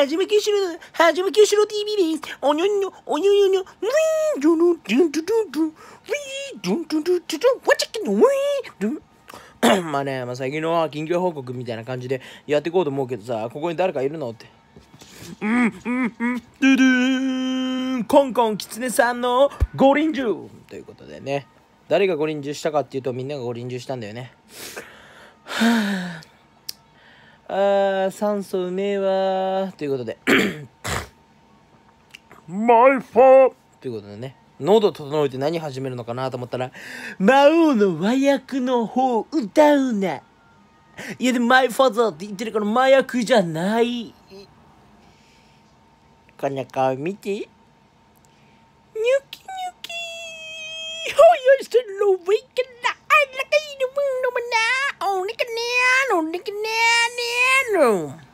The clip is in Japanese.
はじめきしろ、はじめきしろ TV です。おにょにょ、おにょにょにょ、ウィーン、ドゥルン、ドゥン、ドゥン、ゅゥン、ウィーン、ドゥン、ドゥン、ドゥン、ドゥン、ワチキン、ウィーン、ドゥン。まあね、まあ、最近のは近況報告みたいな感じでやっていこうと思うけどさ、ここに誰かいるのって。うんうんうん、ドゥドゥーン、コンコンキツネさんの五輪中ということでね、誰が五輪中したかっていうとみんなが五輪うしたんだよね。はぁ。あー、酸素うめえわということで。マイフォーということでね。喉整えて何始めるのかなと思ったら、魔王の和訳の方歌うな。いやでもマイファザーって言ってるから麻薬じゃない。こんな顔見て。ニュキニュキ。Oh, you're still a room.